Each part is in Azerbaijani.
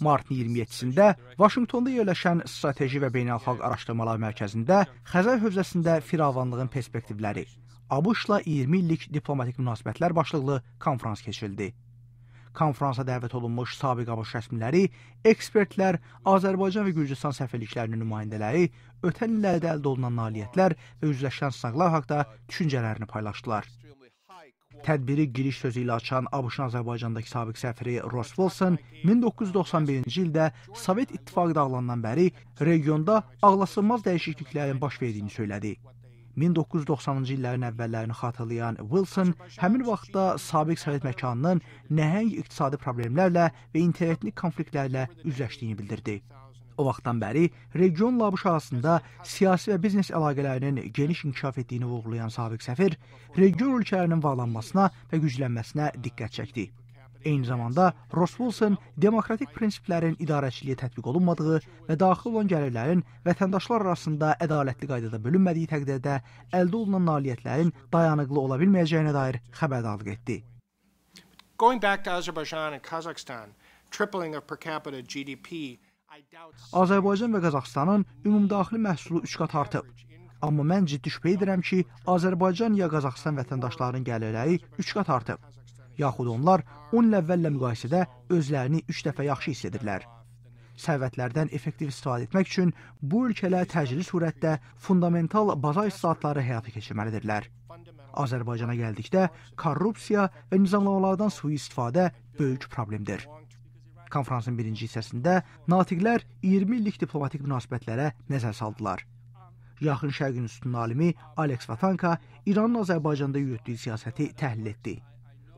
Mart 27-sində Vaşinqtonda yerləşən Strateji və Beynəlxalq Araşdırmalar Mərkəzində Xəzər hövzəsində firavanlığın perspektivləri, ABŞ-la 20 illik diplomatik münasibətlər başlıqlı konfrans keçirildi. Konfransa dəvət olunmuş sabiq ABŞ rəsmiləri, ekspertlər, Azərbaycan və Gürcüstan səfirliklərinin nümayəndələri ötən illərdə əldə olunan nailiyyətlər və üzləşən sınaqlar haqda düşüncələrini paylaşdılar. Tədbiri giriş sözü ilə açan ABŞ-ın Azərbaycandakı sabiq səfiri Ross Wilson 1991-ci ildə Sovet İttifaqı dağılandan bəri regionda ağlasılmaz dəyişikliklərin baş verdiyini söylədi. 1990-cı illərin əvvəllərini xatırlayan Wilson həmin vaxtda sabiq Sovet məkanının nəhəng iqtisadi problemlərlə və internetli konfliktlərlə üzləşdiyini bildirdi. O vaxtdan bəri regionla ABŞ arasında siyasi və biznes əlaqələrinin geniş inkişaf etdiyini vurğulayan sabiq səfir region ölkələrinin varlanmasına və güclənməsinə diqqət çəkdi. Eyni zamanda Ross Wilson demokratik prinsiplərin idarəçiliyə tətbiq olunmadığı və daxil olan gəlirlərin vətəndaşlar arasında ədalətli qaydada bölünmədiyi təqdirdə əldə olunan nailiyyətlərin dayanıqlı ola bilməyəcəyinə dair xəbərdarlıq etdi. Going back to Azerbaijan and Kazakhstan, tripling of per capita GDP Azərbaycan və Qazaxıstanın ümumdaxili məhsulu 3 qat artıb. Amma mən ciddi şübhə edirəm ki, Azərbaycan ya Qazaxıstan vətəndaşlarının gəlirləri 3 qat artıb. Yaxud onlar 10 il əvvəllə müqayisədə özlərini 3 dəfə yaxşı hiss edirlər. Sərvətlərdən effektiv istifadə etmək üçün bu ölkələr təcili surətdə fundamental baza islahatları həyata keçirməlidirlər. Azərbaycana gəldikdə korrupsiya və nizamlamalardan sui-istifadə böyük problemdir. Konfransın birinci hissəsində natiqlər 20 illik diplomatik münasibətlərə nəzər saldılar. Yaxın Şərq Institutunun alimi Alex Vatanka İranın Azərbaycanda yürütdüyü siyasəti təhlil etdi.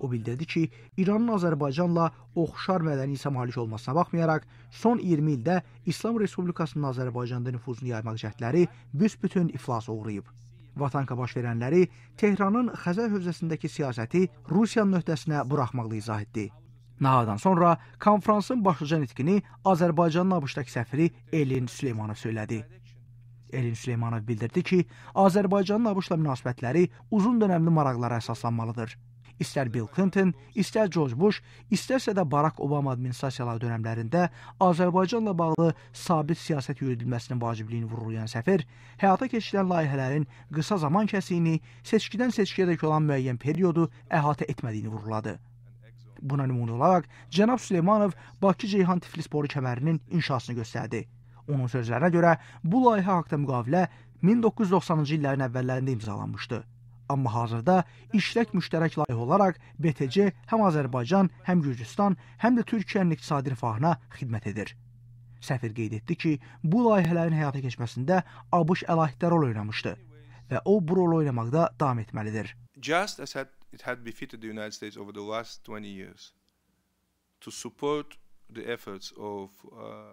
O bildirdi ki, İranın Azərbaycanla oxşar mədəni isə malik olmasına baxmayaraq, son 20 ildə İslam Respublikasının Azərbaycanda nüfuzunu yaymaq cəhdləri büsbütün iflas uğrayıb. Vatanka baş verənləri Tehranın Xəzər hövzəsindəki siyasəti Rusiyanın öhdəsinə buraxmaqla izah etdi. Nahadan sonra konfransın başlıca nitqini Azərbaycanın ABŞ-dakı səfiri Elin Süleymanov söylədi. Elin Süleymanov bildirdi ki, Azərbaycanın ABŞ-la münasibətləri uzun dönəmli maraqlara əsaslanmalıdır. İstər Bill Clinton, istər George Bush, istərsə də Barack Obama administrasiyaları dönəmlərində Azərbaycanla bağlı sabit siyasət yürüdülməsinin vacibliyini vurğulayan səfir, həyata keçirilən layihələrin qısa zaman kəsiyini, seçkidən seçkiyədək olan müəyyən periodu əhatə etmədiyini vurğuladı. Buna nümunə olaraq cənab Süleymanov Bakı-Ceyhan-Tiflis boru kəmərinin inşasını göstərdi. Onun sözlərinə görə bu layihə haqqında müqavilə 1990-cı illərin əvvəllərində imzalanmışdı. Amma hazırda işlək müştərək layihə olaraq BTC həm Azərbaycan, həm Gürcüstan, həm də Türkiyənin iqtisadi rifahına xidmət edir. Səfir qeyd etdi ki, bu layihələrin həyata keçməsində ABŞ əlahiddə rol oynamışdı və o bu rolu oynamaqda davam etməlidir. Just as had it had befitted the United States over the last 20 years to support the efforts of uh,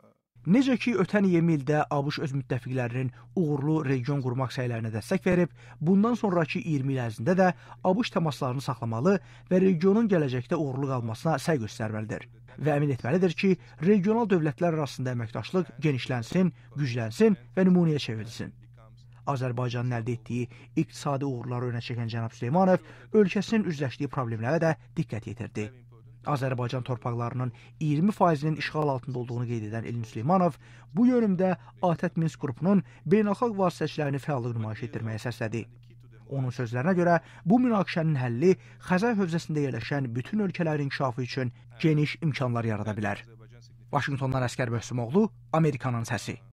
Necə ki, ötən 20 ildə ABŞ öz müttəfiqlərinin uğurlu region qurmaq səylərinə dəstək verib, bundan sonrakı 20 il ərzində də ABŞ təmaslarını saxlamalı və regionun gələcəkdə uğurlu qalmasına səy göstərməlidir və əmin etməlidir ki, regional dövlətlər arasında əməkdaşlıq genişlənsin, güclənsin və nümunəyə çevrilsin. Azərbaycanın əldə etdiyi iqtisadi uğurları önə çəkən cənab Süleymanov ölkəsinin üzləşdiyi problemlərə də diqqət yetirdi. Azərbaycan torpaqlarının 20%-nin işğal altında olduğunu qeyd edən Elin Süleymanov bu yönümdə ATƏT Minsk qrupunun beynəlxalq vasitəçilərini fəallıq nümayiş etdirməyə səslədi. Onun sözlərinə görə bu münaqişənin həlli Xəzər hövzəsində yerləşən bütün ölkələrin inkişafı üçün geniş imkanlar yarada bilər. Vaşinqtondan Əsgər Bəhsimoğlu, Amerikanın səsi.